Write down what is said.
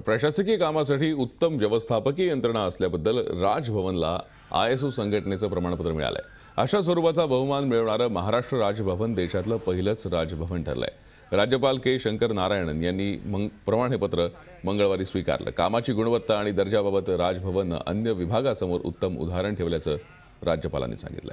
प्रशासकीय कामासाठी उत्तम व्यवस्थापकीय यंत्रणा असल्याबद्दल राजभवनला आय एस ओ संघटनेचं प्रमाणपत्र आहे अशा स्वरूपाचा बहुमान मिळवणारं महाराष्ट्र राजभवन देशातलं पहिलंच राजभवन आहे राज्यपाल के शंकर नारायणन यांनी मंग प्रमाणपत्र मंगळवारी स्वीकारलं कामाची गुणवत्ता आणि दर्जाबाबत राजभवननं अन्य विभागासमोर उत्तम उदाहरण ठेवल्याचं राज्यपालांनी सांगितलं